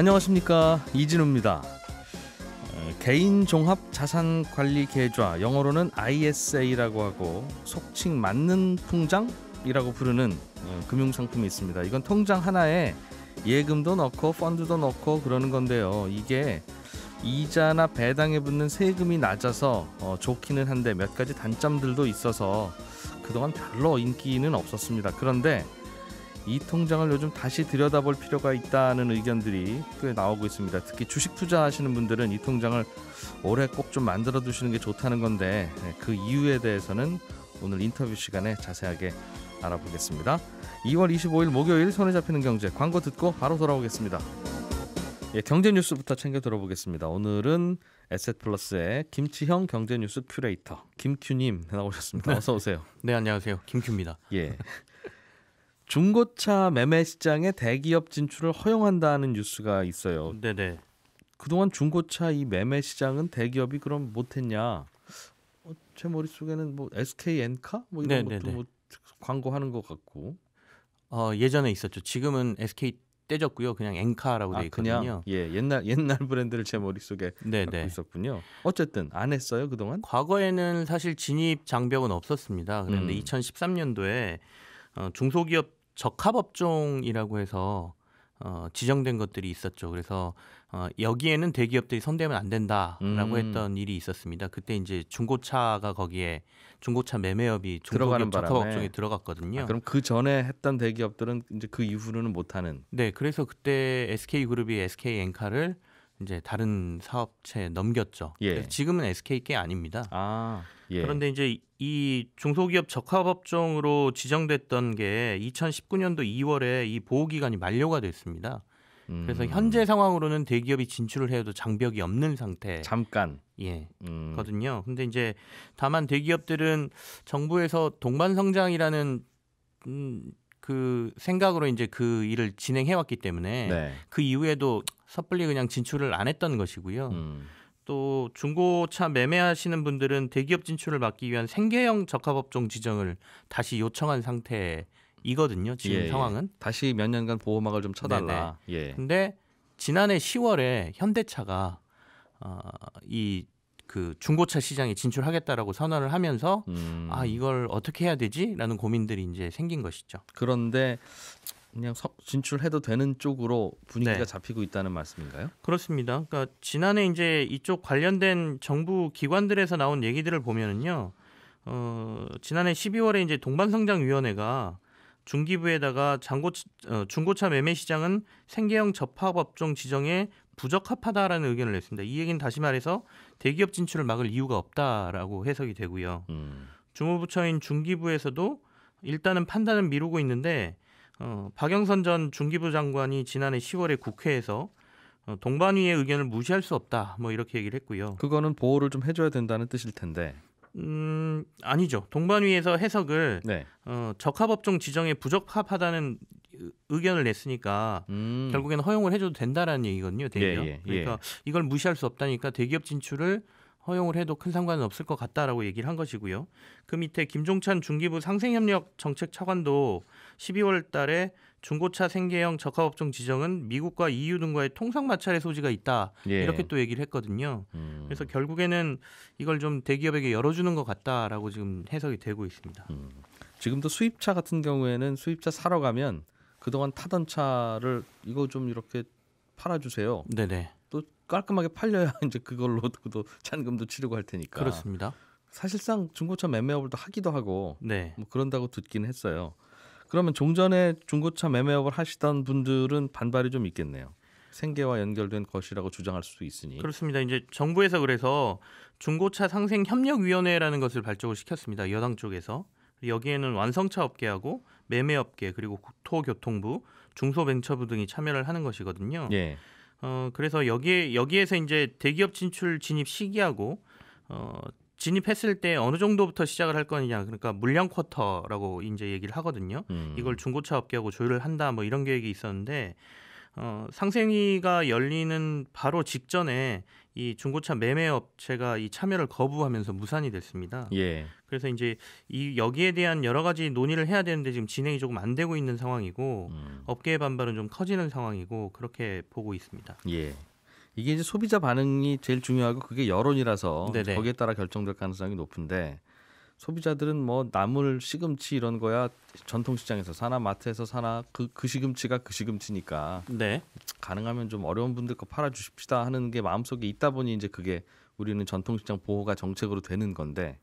안녕하십니까 이진우입니다. 어, 개인 종합 자산 관리 계좌 영어로는 ISA라고 하고 속칭 맞는 통장이라고 부르는 어, 금융 상품이 있습니다. 이건 통장 하나에 예금도 넣고 펀드도 넣고 그러는 건데요. 이게 이자나 배당에 붙는 세금이 낮아서 어, 좋기는 한데 몇 가지 단점들도 있어서 그동안 별로 인기는 없었습니다. 그런데 이 통장을 요즘 다시 들여다볼 필요가 있다는 의견들이 꽤 나오고 있습니다. 특히 주식 투자하시는 분들은 이 통장을 올해 꼭 좀 만들어 두시는 게 좋다는 건데 네, 그 이유에 대해서는 오늘 인터뷰 시간에 자세하게 알아보겠습니다. 2월 25일 목요일 손에 잡히는 경제 광고 듣고 바로 돌아오겠습니다. 예, 경제 뉴스부터 챙겨 들어보겠습니다. 오늘은 에셋플러스의 김치형 경제 뉴스 큐레이터 김큐님 나오셨습니다. 네. 어서 오세요. 네 안녕하세요 김큐입니다. 예. 중고차 매매 시장에 대기업 진출을 허용한다는 뉴스가 있어요. 네네. 그동안 중고차 이 매매 시장은 대기업이 그럼 못했냐? 어, 제 머릿속에는 뭐 SK 엔카 뭐 이런 네네네. 것도 뭐 광고하는 것 같고. 어 예전에 있었죠. 지금은 SK 떼졌고요. 그냥 엔카라고 아, 돼 있거든요. 그냥, 예, 옛날 옛날 브랜드를 제 머릿속에 네고 있었군요. 어쨌든 안 했어요, 그동안? 과거에는 사실 진입 장벽은 없었습니다. 그런데 음. 2013년도에 어, 중소기업 적합 업종이라고 해서 어, 지정된 것들이 있었죠. 그래서 어, 여기에는 대기업들이 선대면 안 된다라고 음. 했던 일이 있었습니다. 그때 이제 중고차가 거기에 중고차 매매업이 들어가는 적합업종에 들어갔거든요. 아, 그럼 그 전에 했던 대기업들은 이제 그 이후로는 못하는. 네, 그래서 그때 SK 그룹이 SK 엔카를 이제 다른 사업체에 넘겼죠. 예. 지금은 SK게 아닙니다. 아, 예. 그런데 이제 이 중소기업 적합업종으로 지정됐던 게 2019년도 2월에 이 보호기간이 만료가 됐습니다. 음. 그래서 현재 상황으로는 대기업이 진출을 해도 장벽이 없는 상태. 잠깐. 예. 음. 거든요. 근데 이제 다만 대기업들은 정부에서 동반 성장이라는 음, 그 생각으로 이제 그 일을 진행해왔기 때문에 네. 그 이후에도 섣불리 그냥 진출을 안 했던 것이고요. 음. 또 중고차 매매하시는 분들은 대기업 진출을 막기 위한 생계형 적합업종 지정을 다시 요청한 상태이거든요. 지금 예, 예. 상황은 다시 몇 년간 보호막을 좀 쳐달라. 네네. 네. 예. 근데 지난해 10월에 현대차가 어, 이그 중고차 시장에 진출하겠다라고 선언을 하면서 음. 아 이걸 어떻게 해야 되지라는 고민들이 이제 생긴 것이죠. 그런데 그냥 진출해도 되는 쪽으로 분위기가 네. 잡히고 있다는 말씀인가요? 그렇습니다. 그러니까 지난해 이제 이쪽 관련된 정부 기관들에서 나온 얘기들을 보면은요. 어, 지난해 12월에 이제 동반성장위원회가 중기부에다가 장고, 어, 중고차 매매 시장은 생계형 접합업종 지정에 부적합하다라는 의견을 냈습니다. 이 얘기는 다시 말해서 대기업 진출을 막을 이유가 없다라고 해석이 되고요. 음. 주무부처인 중기부에서도 일단은 판단은 미루고 있는데 어, 박영선 전 중기부 장관이 지난해 10월에 국회에서 어, 동반위의 의견을 무시할 수 없다 뭐 이렇게 얘기를 했고요. 그거는 보호를 좀 해줘야 된다는 뜻일 텐데 음 아니죠. 동반위에서 해석을 네. 어, 적합업종 지정에 부적합하다는 의견을 냈으니까 음. 결국에는 허용을 해줘도 된다라는 얘기거든요. 대기업. 예, 예, 예, 그러니까 예. 이걸 무시할 수 없다니까 대기업 진출을 허용을 해도 큰 상관은 없을 것 같다라고 얘기를 한 것이고요. 그 밑에 김종찬 중기부 상생협력 정책 차관도 12월 달에 중고차 생계형 적합업종 지정은 미국과 EU 등과의 통상 마찰의 소지가 있다 예. 이렇게 또 얘기를 했거든요. 음. 그래서 결국에는 이걸 좀 대기업에게 열어주는 것 같다라고 지금 해석이 되고 있습니다. 음. 지금도 수입차 같은 경우에는 수입차 사러 가면 그동안 타던 차를 이거 좀 이렇게 팔아주세요. 네네. 깔끔하게 팔려야 이제 그걸로 도 잔금도 치르고 할 테니까. 그렇습니다. 사실상 중고차 매매업을 또 하기도 하고 네. 뭐 그런다고 듣긴 했어요. 그러면 종전에 중고차 매매업을 하시던 분들은 반발이 좀 있겠네요. 생계와 연결된 것이라고 주장할 수도 있으니 그렇습니다. 이제 정부에서 그래서 중고차 상생 협력위원회라는 것을 발족을 시켰습니다. 여당 쪽에서 여기에는 완성차 업계하고 매매업계 그리고 국토교통부, 중소벤처부 등이 참여를 하는 것이거든요. 예. 어, 그래서 여기에 여기에서 이제 대기업 진출 진입 시기하고 어, 진입했을 때 어느 정도부터 시작을 할 거냐 그러니까 물량 쿼터라고 이제 얘기를 하거든요. 음. 이걸 중고차 업계하고 조율을 한다 뭐 이런 계획이 있었는데 어, 상생위가 열리는 바로 직전에 이 중고차 매매 업체가 이 참여를 거부하면서 무산이 됐습니다. 예. 그래서 이제 이 여기에 대한 여러 가지 논의를 해야 되는데 지금 진행이 조금 안 되고 있는 상황이고 음. 업계의 반발은 좀 커지는 상황이고 그렇게 보고 있습니다. 예. 이게 이제 소비자 반응이 제일 중요하고 그게 여론이라서 네네. 거기에 따라 결정될 가능성이 높은데 소비자들은 뭐 나물 시금치 이런 거야 전통시장에서 사나 마트에서 사나 그, 그 시금치가 그 시금치니까 네. 가능하면 좀 어려운 분들 거 팔아 주십시다 하는 게 마음속에 있다 보니 이제 그게 우리는 전통시장 보호가 정책으로 되는 건데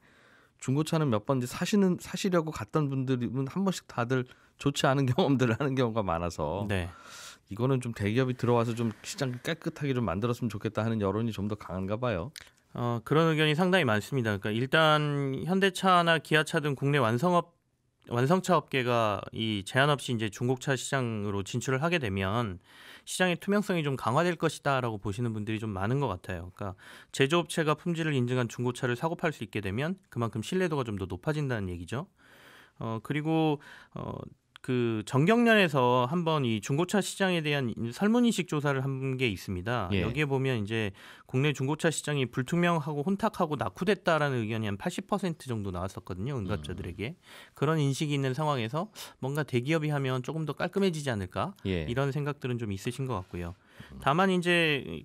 중고차는 몇번 이제 사시는 사시려고 갔던 분들은 한 번씩 다들 좋지 않은 경험들을 하는 경우가 많아서 네. 이거는 좀 대기업이 들어와서 좀 시장 깨끗하게 좀 만들었으면 좋겠다 하는 여론이 좀 더 강한가 봐요. 어, 그런 의견이 상당히 많습니다. 그러니까 일단 현대차나 기아차 등 국내 완성업 완성차 업계가 이 제한 없이 이제 중국차 시장으로 진출을 하게 되면 시장의 투명성이 좀 강화될 것이다라고 보시는 분들이 좀 많은 것 같아요. 그러니까 제조업체가 품질을 인증한 중고차를 사고 팔 수 있게 되면 그만큼 신뢰도가 좀 더 높아진다는 얘기죠. 어 그리고 어그 정경련에서 한번 이 중고차 시장에 대한 설문인식 조사를 한 게 있습니다. 예. 여기에 보면 이제 국내 중고차 시장이 불투명하고 혼탁하고 낙후됐다라는 의견이 한 80% 정도 나왔었거든요. 응답자들에게 음. 그런 인식이 있는 상황에서 뭔가 대기업이 하면 조금 더 깔끔해지지 않을까 예. 이런 생각들은 좀 있으신 것 같고요. 음. 다만 이제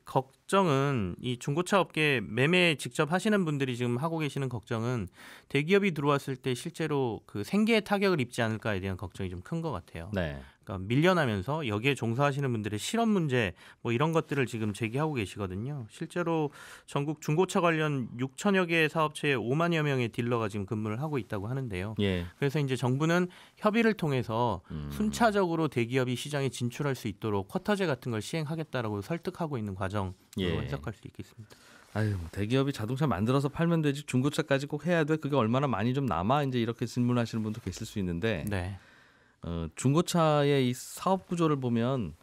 걱정은 이 중고차 업계 매매 직접 하시는 분들이 지금 하고 계시는 걱정은 대기업이 들어왔을 때 실제로 그 생계에 타격을 입지 않을까에 대한 걱정이 좀 큰 것 같아요. 네. 그러니까 밀려나면서 여기에 종사하시는 분들의 실업 문제 뭐 이런 것들을 지금 제기하고 계시거든요. 실제로 전국 중고차 관련 6천여 개의 사업체에 5만여 명의 딜러가 지금 근무를 하고 있다고 하는데요. 예. 그래서 이제 정부는 협의를 통해서 음. 순차적으로 대기업이 시장에 진출할 수 있도록 쿼터제 같은 걸 시행하겠다라고 설득하고 있는 과정 예. 해석할 수 있겠습니다. 아유 뭐 대기업이 자동차 만들어서 팔면 되지 중고차까지 꼭 해야 돼 그게 얼마나 많이 좀 남아 이제 이렇게 질문하시는 분도 계실 수 있는데 네. 어, 중고차의 이 사업 구조를 보면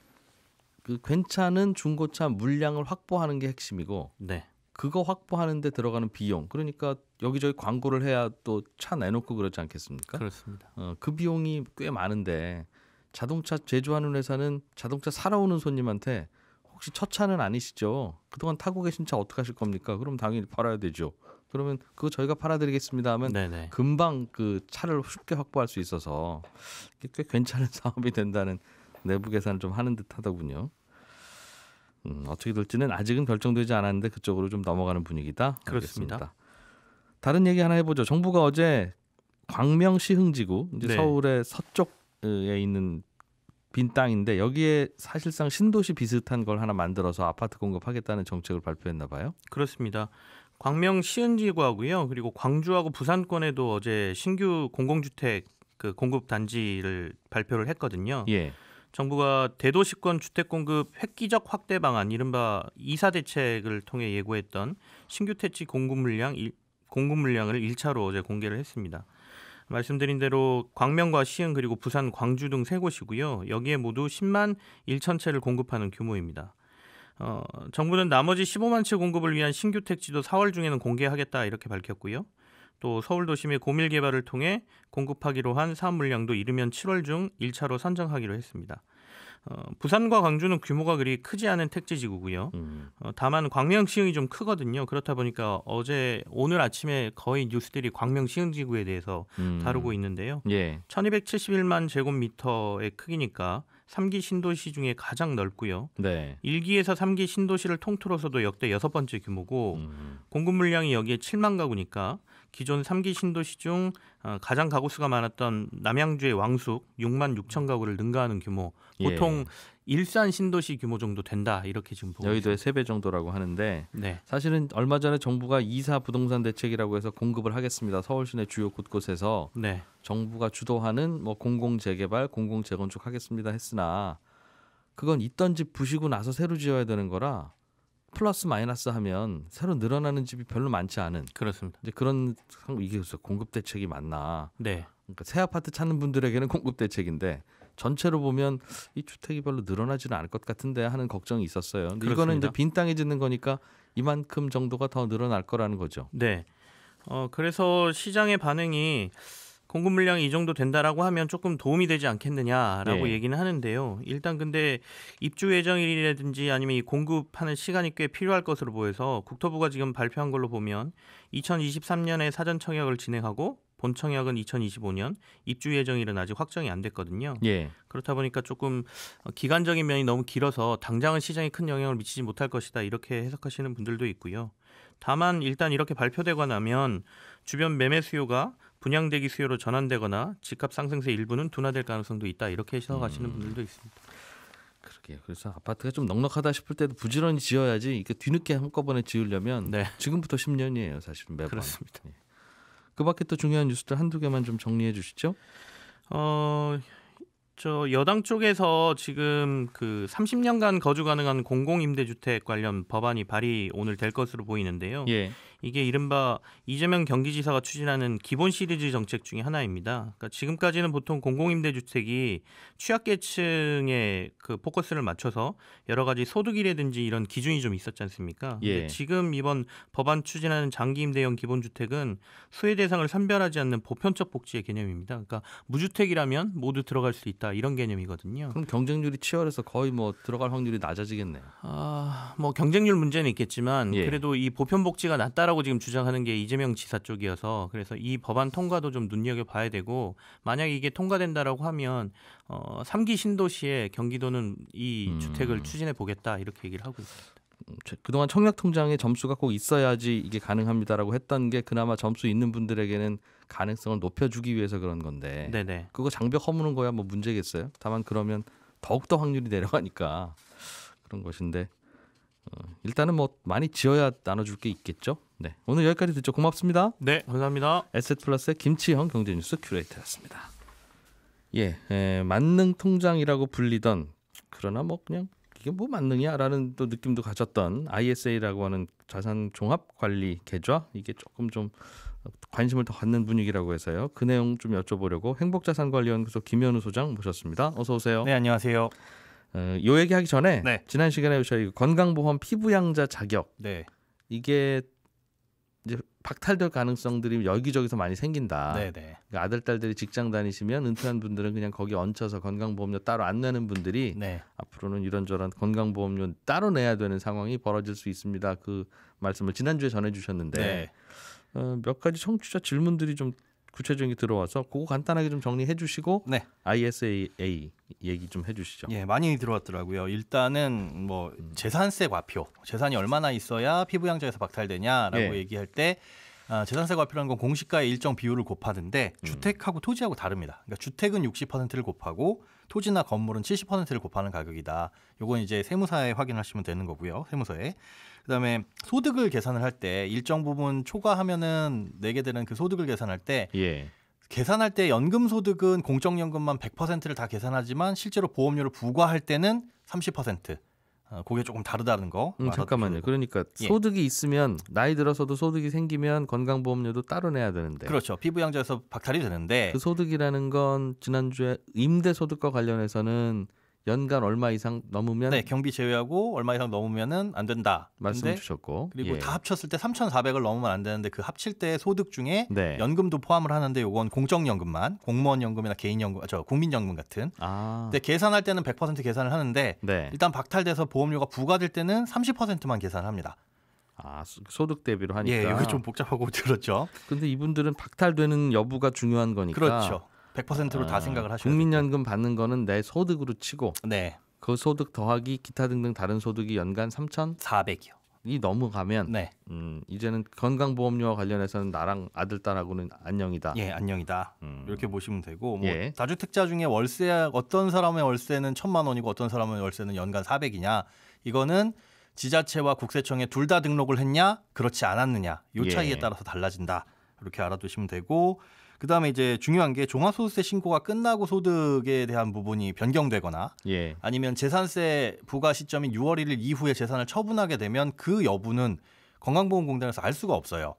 그 괜찮은 중고차 물량을 확보하는 게 핵심이고 네. 그거 확보하는데 들어가는 비용 그러니까 여기저기 광고를 해야 또 차 내놓고 그렇지 않겠습니까? 그렇습니다. 어, 그 비용이 꽤 많은데 자동차 제조하는 회사는 자동차 사러 오는 손님한테 혹시 첫 차는 아니시죠? 그동안 타고 계신 차 어떻게 하실 겁니까? 그럼 당연히 팔아야 되죠. 그러면 그거 저희가 팔아드리겠습니다 하면 네네. 금방 그 차를 쉽게 확보할 수 있어서 꽤 괜찮은 사업이 된다는 내부 계산을 좀 하는 듯 하더군요. 음, 어떻게 될지는 아직은 결정되지 않았는데 그쪽으로 좀 넘어가는 분위기다. 그렇습니다. 알겠습니다. 다른 얘기 하나 해보죠. 정부가 어제 광명시 흥지구 이제 네. 서울의 서쪽에 있는 빈 땅인데 여기에 사실상 신도시 비슷한 걸 하나 만들어서 아파트 공급하겠다는 정책을 발표했나 봐요. 그렇습니다. 광명 시흥지구하고요. 그리고 광주하고 부산권에도 어제 신규 공공주택 그 공급 단지를 발표를 했거든요. 예. 정부가 대도시권 주택 공급 획기적 확대 방안 이른바 이사 대책을 통해 예고했던 신규 택지 공급 물량 공급 물량을 1차로 어제 공개를 했습니다. 말씀드린 대로 광명과 시흥 그리고 부산, 광주 등세 곳이고요. 여기에 모두 10만 1천 채를 공급하는 규모입니다. 어, 정부는 나머지 15만 채 공급을 위한 신규 택지도 4월 중에는 공개하겠다 이렇게 밝혔고요. 또 서울 도심의 고밀 개발을 통해 공급하기로 한 사업 물량도 이르면 7월 중 1차로 선정하기로 했습니다. 어, 부산과 광주는 규모가 그리 크지 않은 택지지구고요. 음. 어, 다만 광명시흥이 좀 크거든요. 그렇다 보니까 어제 오늘 아침에 거의 뉴스들이 광명시흥지구에 대해서 음. 다루고 있는데요. 예. 1271만 제곱미터의 크기니까 3기 신도시 중에 가장 넓고요. 네. 1기에서 3기 신도시를 통틀어서도 역대 여섯 번째 규모고 음. 공급 물량이 여기에 7만 가구니까 기존 3기 신도시 중 어, 가장 가구 수가 많았던 남양주의 왕숙 6만 6천 가구를 능가하는 규모 예. 보통 예. 일산 신도시 규모 정도 된다 이렇게 지금 보고 여의도의 세배 정도라고 하는데 네. 사실은 얼마 전에 정부가 이사 부동산 대책이라고 해서 공급을 하겠습니다 서울 시내 주요 곳곳에서 네. 정부가 주도하는 뭐 공공 재개발 공공 재건축 하겠습니다 했으나 그건 있던 집 부시고 나서 새로 지어야 되는 거라 플러스 마이너스 하면 새로 늘어나는 집이 별로 많지 않은 그렇습니다. 이제 그런 이게 공급 대책이 맞나? 네. 그러니까 새 아파트 찾는 분들에게는 공급 대책인데 전체로 보면 이 주택이 별로 늘어나지는 않을 것 같은데 하는 걱정이 있었어요. 근데 이거는 이제 빈 땅에 짓는 거니까 이만큼 정도가 더 늘어날 거라는 거죠. 네. 어 그래서 시장의 반응이 공급 물량이 이 정도 된다라고 하면 조금 도움이 되지 않겠느냐라고 네. 얘기는 하는데요. 일단 근데 입주 예정일이라든지 아니면 이 공급하는 시간이 꽤 필요할 것으로 보여서 국토부가 지금 발표한 걸로 보면 2023년에 사전 청약을 진행하고 본 청약은 2025년 입주 예정일은 아직 확정이 안 됐거든요. 예. 그렇다 보니까 조금 기간적인 면이 너무 길어서 당장은 시장에 큰 영향을 미치지 못할 것이다 이렇게 해석하시는 분들도 있고요. 다만 일단 이렇게 발표되고 나면 주변 매매 수요가 분양대기 수요로 전환되거나 집값 상승세 일부는 둔화될 가능성도 있다 이렇게 해석하시는 음. 분들도 있습니다. 그러게요. 그래서 아파트가 좀 넉넉하다 싶을 때도 부지런히 지어야지 이게 뒤늦게 한꺼번에 지으려면 네. 지금부터 10년이에요, 사실 매번. 그렇습니다. 예. 그밖에 또 중요한 뉴스들 한두 개만 좀 정리해 주시죠. 어, 저 여당 쪽에서 지금 그 30년간 거주 가능한 공공임대주택 관련 법안이 발의 오늘 될 것으로 보이는데요. 예. 이게 이른바 이재명 경기지사가 추진하는 기본 시리즈 정책 중의 하나입니다. 그러니까 지금까지는 보통 공공임대주택이 취약계층에 그 포커스를 맞춰서 여러 가지 소득이라든지 이런 기준이 좀 있었지 않습니까? 예. 지금 이번 법안 추진하는 장기임대형 기본주택은 수혜 대상을 선별하지 않는 보편적 복지의 개념입니다. 그러니까 무주택이라면 모두 들어갈 수 있다 이런 개념이거든요. 그럼 경쟁률이 치열해서 거의 뭐 들어갈 확률이 낮아지겠네요. 아, 뭐 경쟁률 문제는 있겠지만 예. 그래도 이 보편복지가 낮다 없다라고 지금 주장하는 게 이재명 지사 쪽이어서 그래서 이 법안 통과도 좀 눈여겨 봐야 되고 만약 이게 통과된다라고 하면 어 3기 신도시에 경기도는 이 음. 주택을 추진해 보겠다 이렇게 얘기를 하고 있습니다. 음, 그동안 청약 통장에 점수가 꼭 있어야지 이게 가능합니다라고 했던 게 그나마 점수 있는 분들에게는 가능성을 높여주기 위해서 그런 건데 네네. 그거 장벽 허무는 거야 뭐 문제겠어요. 다만 그러면 더욱더 확률이 내려가니까 그런 것인데 어, 일단은 뭐 많이 지어야 나눠줄 게 있겠죠. 네, 오늘 여기까지 듣죠. 고맙습니다. 네, 감사합니다. 에셋 플러스의 김치형 경제뉴스 큐레이터였습니다. 예, 에, 만능 통장이라고 불리던 그러나 뭐 그냥 이게 뭐 만능이야라는 또 느낌도 가졌던 ISA라고 하는 자산 종합 관리 계좌 이게 조금 좀 관심을 더 갖는 분위기라고 해서요. 그 내용 좀 여쭤보려고 행복자산관리연구소 김현우 소장 모셨습니다. 어서 오세요. 네, 안녕하세요. 어, 요 얘기하기 전에 네. 지난 시간에 저희 건강보험 피부양자 자격 네. 이게 이제 박탈될 가능성들이 여기저기서 많이 생긴다. 네, 네. 그러니까 아들 딸들이 직장 다니시면 은퇴한 분들은 그냥 거기 얹혀서 건강보험료 따로 안 내는 분들이 네. 앞으로는 이런저런 건강보험료 따로 내야 되는 상황이 벌어질 수 있습니다. 그 말씀을 지난주에 전해주셨는데 네. 어, 몇 가지 청취자 질문들이 좀 구체적인 게 들어와서 그거 간단하게 좀 정리해 주시고 네. ISAA 얘기 좀 해주시죠. 예, 많이 들어왔더라고요. 일단은 뭐 음. 재산세 과표, 재산이 얼마나 있어야 피부양자에서 박탈되냐라고 예. 얘기할 때 아, 재산세 과표라는 건 공시가의 일정 비율을 곱하는데 음. 주택하고 토지하고 다릅니다. 그러니까 주택은 60%를 곱하고 토지나 건물은 70%를 곱하는 가격이다. 요건 이제 세무사에 확인하시면 되는 거고요. 세무서에. 그다음에 소득을 계산을 할 때 일정 부분 초과하면은 내게 되는 그 소득을 계산할 때 예. 계산할 때 연금 소득은 공적연금만 100%를 다 계산하지만 실제로 보험료를 부과할 때는 30%. 어, 그게 조금 다르다는 거. 음, 잠깐만요. 그러니까 예. 소득이 있으면 나이 들어서도 소득이 생기면 건강보험료도 따로 내야 되는데. 그렇죠. 피부양자에서 박탈이 되는데. 그 소득이라는 건 지난주에 임대소득과 관련해서는 연간 얼마 이상 넘으면 네, 경비 제외하고 얼마 이상 넘으면은 안 된다. 말씀 주셨고. 그리고 예. 다 합쳤을 때 3,400을 넘으면 안 되는데 그 합칠 때 소득 중에 네. 연금도 포함을 하는데 요건 공적연금만 공무원 연금이나 개인 연금 저 국민 연금 같은. 아. 근데 계산할 때는 100% 계산을 하는데 네. 일단 박탈돼서 보험료가 부과될 때는 30%만 계산합니다. 을아 소득 대비로 하니까. 예, 이게 좀 복잡하고 들었죠. 그렇죠. 근데 이분들은 박탈되는 여부가 중요한 거니까. 그렇죠. 100%로 아, 다 생각을 하셔야 국민연금 됩니다. 받는 거는 내 소득으로 치고 네. 그 소득 더하기 기타 등등 다른 소득이 연간 3,400이요. 이 넘어가면 네. 음, 이제는 건강보험료와 관련해서는 나랑 아들 딸하고는 안녕이다. 예, 안녕이다. 음. 이렇게 보시면 되고 뭐 예. 다주택자 중에 월세 어떤 사람의 월세는 천만 원이고 어떤 사람의 월세는 연간 400이냐 이거는 지자체와 국세청에 둘 다 등록을 했냐 그렇지 않았느냐 요 예. 차이에 예. 따라서 달라진다. 이렇게 알아두시면 되고 그 다음에 이제 중요한 게 종합소득세 신고가 끝나고 소득에 대한 부분이 변경되거나 예. 아니면 재산세 부과 시점인 6월 1일 이후에 재산을 처분하게 되면 그 여부는 건강보험공단에서 알 수가 없어요.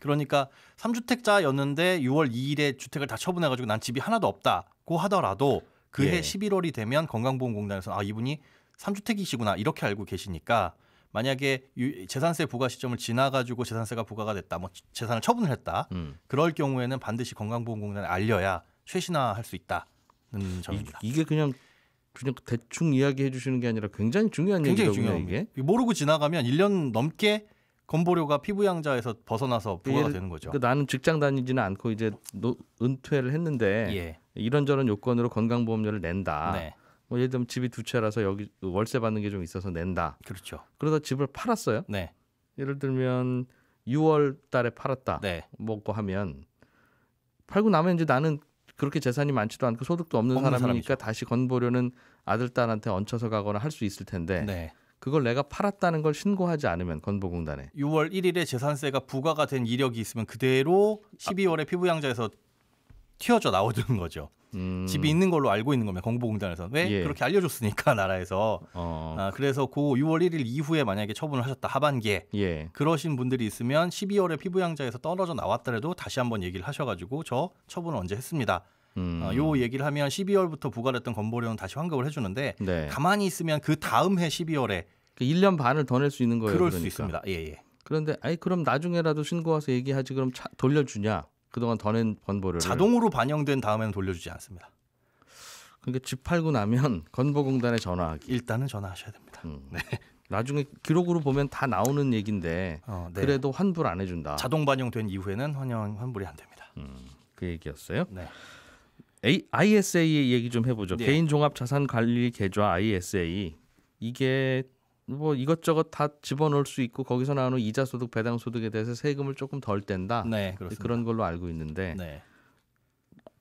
그러니까 3주택자였는데 6월 2일에 주택을 다 처분해가지고 난 집이 하나도 없다고 하더라도 그해 예. 11월이 되면 건강보험공단에서 아 이분이 3주택이시구나 이렇게 알고 계시니까 만약에 재산세 부과 시점을 지나가지고 재산세가 부과가 됐다, 뭐 재산을 처분을 했다, 음. 그럴 경우에는 반드시 건강보험공단에 알려야 최신화할수 있다는 점입니다. 이, 게 그냥 그냥 대충 이야기해 주시는 게 아니라 굉장히 중요한 굉장히 얘기죠, 이게. 모르고 지나가면 1년 넘게 건보료가 피부양자에서 벗어나서 부과가 되는 거죠. 그 나는 직장 다니지는 않고 이제 노, 은퇴를 했는데 예. 이런저런 요건으로 건강보험료를 낸다. 네. 뭐 예를 들면 집이 두 채라서 여기 월세 받는 게 좀 있어서 낸다. 그렇죠. 그러다 집을 팔았어요. 네. 예를 들면 6월 달에 팔았다. 네. 먹고 하면 팔고 나면 이제 나는 그렇게 재산이 많지도 않고 소득도 없는, 없는 사람이니까 사람이죠. 다시 건보료는 아들 딸한테 얹혀서 가거나 할 수 있을 텐데 네. 그걸 내가 팔았다는 걸 신고하지 않으면 건보공단에 6월 1일에 재산세가 부과가 된 이력이 있으면 그대로 12월에 아, 피부양자에서 튀어져 나오는 거죠. 음. 집이 있는 걸로 알고 있는 거면 공보공단에서 왜 예. 그렇게 알려줬으니까 나라에서 어. 아, 그래서 그 6월 1일 이후에 만약에 처분을 하셨다 하반기에 예. 그러신 분들이 있으면 12월에 피부양자에서 떨어져 나왔더라도 다시 한번 얘기를 하셔가지고 저 처분 언제 했습니다. 아, 음. 어, 요 얘기를 하면 12월부터 부과됐던 건보료는 다시 환급을 해주는데 네. 가만히 있으면 그 다음 해 12월에 그 1년 반을 더 낼 수 있는 거예요. 그럴 그러니까. 수 있습니다. 예, 예. 그런데 아이 그럼 나중에라도 신고와서 얘기하지 그럼 차, 돌려주냐? 그동안 더 낸 건보를 자동으로 반영된 다음에는 돌려주지 않습니다. 그러니까 집 팔고 나면 건보공단에 전화하기. 일단은 전화하셔야 됩니다. 음. 네. 나중에 기록으로 보면 다 나오는 얘긴데 어, 네. 그래도 환불 안 해준다. 자동 반영된 이후에는 환영 환불이 안 됩니다. 음, 그 얘기였어요. 네. A, ISA 얘기 좀 해보죠. 네. 개인종합자산관리 계좌 ISA 이게 뭐 이것저것 다 집어넣을 수 있고 거기서 나오는 이자 소득 배당 소득에 대해서 세금을 조금 덜 뗀다 네, 그런 걸로 알고 있는데 네.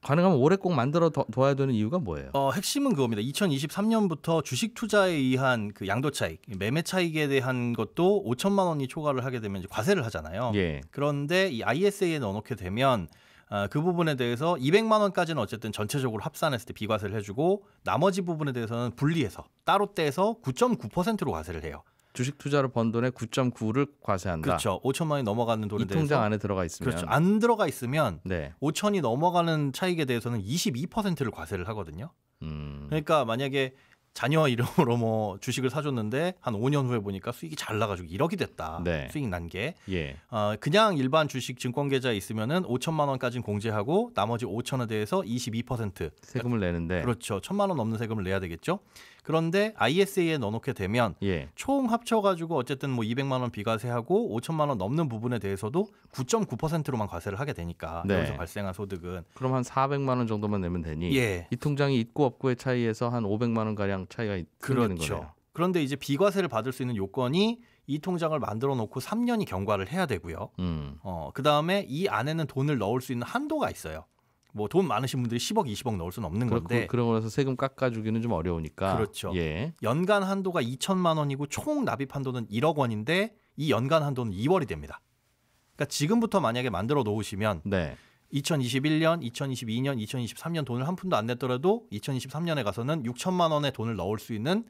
가능하면 올해 꼭 만들어 둬야 되는 이유가 뭐예요? 어, 핵심은 그겁니다. 2023년부터 주식 투자에 의한 그 양도 차익, 매매 차익에 대한 것도 5천만 원이 초과를 하게 되면 과세를 하잖아요. 예. 그런데 이 ISA에 넣어놓게 되면 어, 그 부분에 대해서 200만 원까지는 어쨌든 전체적으로 합산했을 때 비과세를 해주고 나머지 부분에 대해서는 분리해서 따로 떼서 9.9%로 과세를 해요. 주식 투자로 번 돈의 9.9를 과세한다. 그렇죠. 5천만 원이 넘어가는 돈에 대해서 통장 안에 들어가 있으면 그렇죠. 안 들어가 있으면 네. 5천이 넘어가는 차익에 대해서는 22%를 과세를 하거든요. 음. 그러니까 만약에 자녀 이름으로 뭐 주식을 사줬는데 한 5년 후에 보니까 수익이 잘 나가지고 1억이 됐다. 네. 수익 난 게. 예. 어, 그냥 일반 주식 증권 계좌에 있으면은 5천만 원까지는 공제하고 나머지 5천에 대해서 22% 세금을 내는데 그렇죠. 천만 원 넘는 세금을 내야 되겠죠. 그런데 ISA에 넣어놓게 되면 예. 총 합쳐가지고 어쨌든 뭐 200만 원 비과세하고 5천만 원 넘는 부분에 대해서도 9.9%로만 과세를 하게 되니까 네. 여기서 발생한 소득은 그럼 한 400만 원 정도만 내면 되니 예. 이 통장이 있고 없고의 차이에서 한 500만 원 가량 차이가 생기는 그렇죠. 거네요. 그런데 이제 비과세를 받을 수 있는 요건이 이 통장을 만들어 놓고 3년이 경과를 해야 되고요. 음. 어, 그 다음에 이 안에는 돈을 넣을 수 있는 한도가 있어요. 뭐돈 많으신 분들이 10억, 20억 넣을 수는 없는 그렇고, 건데 그런 거라서 세금 깎아주기는 좀 어려우니까 그렇죠. 예. 연간 한도가 2천만 원이고 총 납입 한도는 1억 원인데 이 연간 한도는 2월이 됩니다. 그러니까 지금부터 만약에 만들어 놓으시면 네. 2021년, 2022년, 2023년 돈을 한 푼도 안 냈더라도 2023년에 가서는 6천만 원의 돈을 넣을 수 있는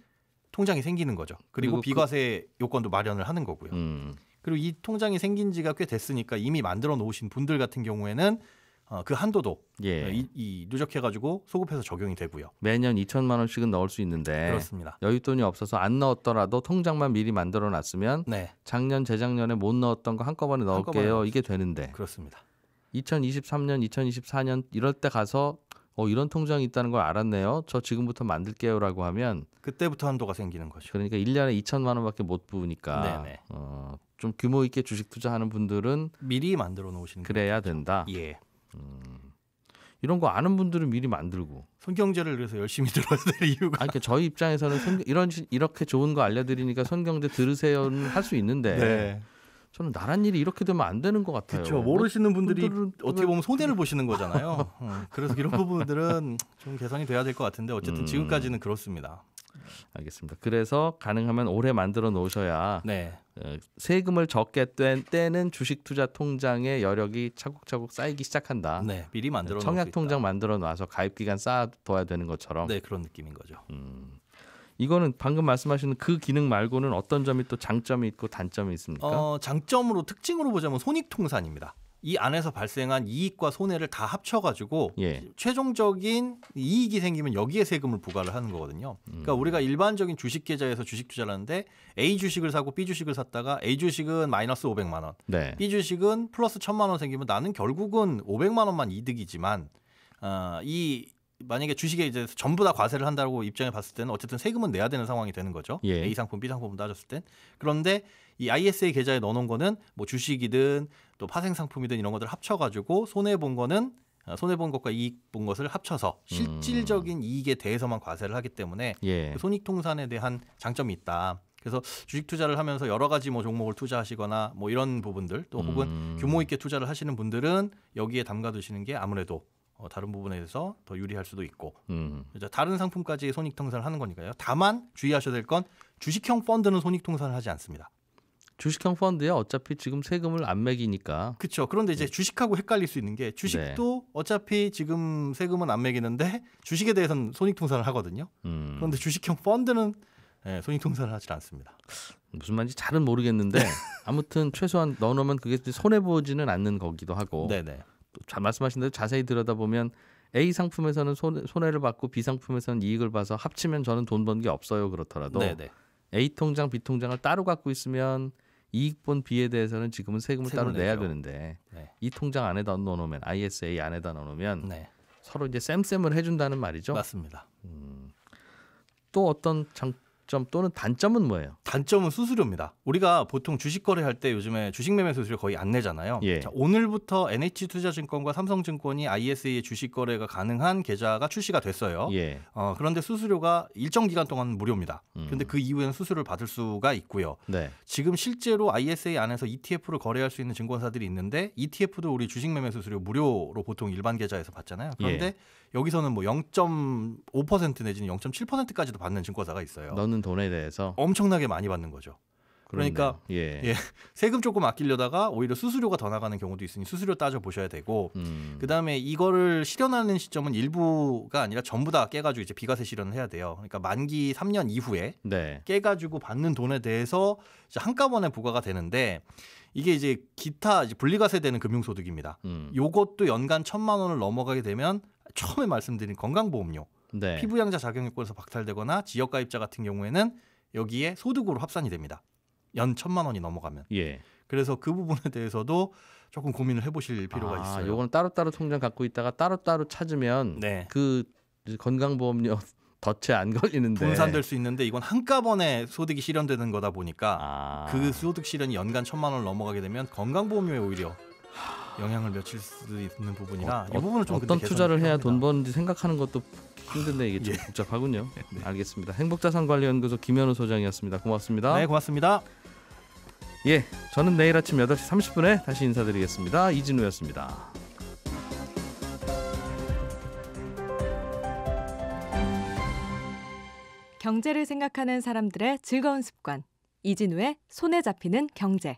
통장이 생기는 거죠. 그리고, 그리고 그 비과세 그... 요건도 마련을 하는 거고요. 음. 그리고 이 통장이 생긴 지가 꽤 됐으니까 이미 만들어 놓으신 분들 같은 경우에는 어, 그 한도도 예. 어, 이, 이 누적해가지고 소급해서 적용이 되고요. 매년 2천만 원씩은 넣을 수 있는데 그렇습니다. 여윳돈이 없어서 안 넣었더라도 통장만 미리 만들어놨으면 네. 작년 재작년에 못 넣었던 거 한꺼번에 넣을게요. 넣을 이게 되는데 그렇습니다. 2023년, 2024년 이럴 때 가서 어, 이런 통장이 있다는 걸 알았네요. 저 지금부터 만들게요라고 하면 그때부터 한도가 생기는 거죠. 그러니까 1년에 2천만 원밖에 못 부으니까 어, 좀 규모 있게 주식 투자하는 분들은 미리 만들어 놓으시는 그래야 된다. 예. 음. 이런 거 아는 분들은 미리 만들고 손경제를 그래서 열심히 들어야 될 이유가 아니, 그러니까 저희 입장에서는 손, 이런 이렇게 좋은 거 알려드리니까 손경제 들으세요는 할 수 있는데 네. 저는 나란 일이 이렇게 되면 안 되는 것 같아요. 그렇죠. 모르시는 분들이 어떻게 보면 손해를 보시는 거잖아요. 음. 그래서 이런 부분들은 좀 개선이 돼야 될 것 같은데 어쨌든 음. 지금까지는 그렇습니다. 알겠습니다. 그래서 가능하면 오래 만들어 놓으셔야 네. 어, 세금을 적게 뗀때는 주식 투자 통장의 여력이 차곡차곡 쌓이기 시작한다. 네, 미리 만들어 청약 통장 만들어 놔서 가입 기간 쌓아둬야 되는 것처럼. 네, 그런 느낌인 거죠. 음. 이거는 방금 말씀하신 그 기능 말고는 어떤 점이 또 장점이 있고 단점이 있습니까? 어, 장점으로 특징으로 보자면 손익 통산입니다. 이 안에서 발생한 이익과 손해를 다 합쳐가지고 예. 최종적인 이익이 생기면 여기에 세금을 부과를 하는 거거든요. 그러니까 음. 그러니까 우리가 일반적인 주식 계좌에서 주식 투자를 하는데 A 주식을 사고 B 주식을 샀다가 A 주식은 마이너스 500만 원, 네. B 주식은 플러스 1000만 원 생기면 나는 결국은 500만 원만 이득이지만 어, 이 만약에 주식에 이제 전부 다 과세를 한다고 입장에 봤을 때는 어쨌든 세금은 내야 되는 상황이 되는 거죠. 예. A 상품, B 상품 따졌을 땐. 그런데 이 ISA 계좌에 넣어놓은 거는 뭐 주식이든 또 파생 상품이든 이런 것들 을 합쳐가지고 손해 본 거는 어, 손해 본 것과 이익 본 것을 합쳐서 실질적인 음. 이익에 대해서만 과세를 하기 때문에 예. 그 손익 통산에 대한 장점이 있다. 그래서 주식 투자를 하면서 여러 가지 뭐 종목을 투자하시거나 뭐 이런 부분들 또 혹은 음. 규모 있게 투자를 하시는 분들은 여기에 담가두시는 게 아무래도 어, 다른 부분에 대해서 더 유리할 수도 있고 음. 다른 상품까지 손익통산을 하는 거니까요. 다만 주의하셔야 될 건 주식형 펀드는 손익통산을 하지 않습니다. 주식형 펀드야 어차피 지금 세금을 안 매기니까. 그렇죠. 그런데 이제 네. 주식하고 헷갈릴 수 있는 게 주식도 네. 어차피 지금 세금은 안 매기는데 주식에 대해서는 손익통산을 하거든요. 음. 그런데 주식형 펀드는 네, 예, 손익통산을 하질 않습니다. 무슨 말인지 잘은 모르겠는데 네. 아무튼 최소한 넣어놓으면 그게 손해 보지는 않는 거기도 하고. 네네. 또 말씀하신 대로 자세히 들여다보면 A 상품에서는 손해, 손해를 받고 B 상품에서는 이익을 봐서 합치면 저는 돈 번 게 없어요 그렇더라도 네네. A 통장 B 통장을 따로 갖고 있으면 이익 본 비에 대해서는 지금은 세금을, 세금을 따로 내야 내죠. 되는데 네. 이 통장 안에다 넣어놓으면 ISA 안에다 넣어놓으면 네. 서로 이제 쌤쌤을 해준다는 말이죠. 맞습니다. 음, 또 어떤 장, 장점 또는 단점은 뭐예요? 단점은 수수료입니다. 우리가 보통 주식 거래할 때 요즘에 주식 매매 수수료 거의 안 내잖아요. 예. 자, 오늘부터 NH투자증권과 삼성증권이 ISA의 주식 거래가 가능한 계좌가 출시가 됐어요. 예. 어, 그런데 수수료가 일정 기간 동안 무료입니다. 음. 그런데 그 이후에는 수수료를 받을 수가 있고요. 네. 지금 실제로 ISA 안에서 ETF를 거래할 수 있는 증권사들이 있는데 ETF도 우리 주식 매매 수수료 무료로 보통 일반 계좌에서 받잖아요. 그런데 예. 여기서는 뭐 0.5% 내지는 0.7%까지도 받는 증권사가 있어요. 너는 쓰는 돈에 대해서 엄청나게 많이 받는 거죠. 그러니까 예. 예. 세금 조금 아끼려다가 오히려 수수료가 더 나가는 경우도 있으니 수수료 따져 보셔야 되고 음. 그다음에 이거를 실현하는 시점은 일부가 아니라 전부 다 깨가지고 이제 비과세 실현을 해야 돼요. 그러니까 만기 3년 이후에 네. 깨가지고 받는 돈에 대해서 한꺼번에 부과가 되는데 이게 이제 기타 이제 분리과세되는 금융소득입니다. 음. 요것도 연간 천만 원을 넘어가게 되면 처음에 말씀드린 건강보험료 네. 피부양자 자격요건에서 박탈되거나 지역가입자 같은 경우에는 여기에 소득으로 합산이 됩니다. 연 천만 원이 넘어가면. 예. 그래서 그 부분에 대해서도 조금 고민을 해보실 필요가 아, 있어요. 요건 따로따로 통장 갖고 있다가 따로따로 찾으면 네. 그 건강보험료 덫에 안 걸리는데 분산될 수 있는데 이건 한꺼번에 소득이 실현되는 거다 보니까 아. 그 소득 실현이 연간 천만 원을 넘어가게 되면 건강보험료에 오히려 영향을 며칠 수도 있는 부분이라 어, 이 어, 부분을 좀 어떤 투자를 해야 돈 버는지 생각하는 것도 힘든데 이게 좀 예. 복잡하군요. 네. 알겠습니다. 행복자산관리연구소 김현우 소장이었습니다. 고맙습니다. 네, 고맙습니다. 예, 저는 내일 아침 8시 30분에 다시 인사드리겠습니다. 이진우였습니다. 경제를 생각하는 사람들의 즐거운 습관. 이진우의 손에 잡히는 경제.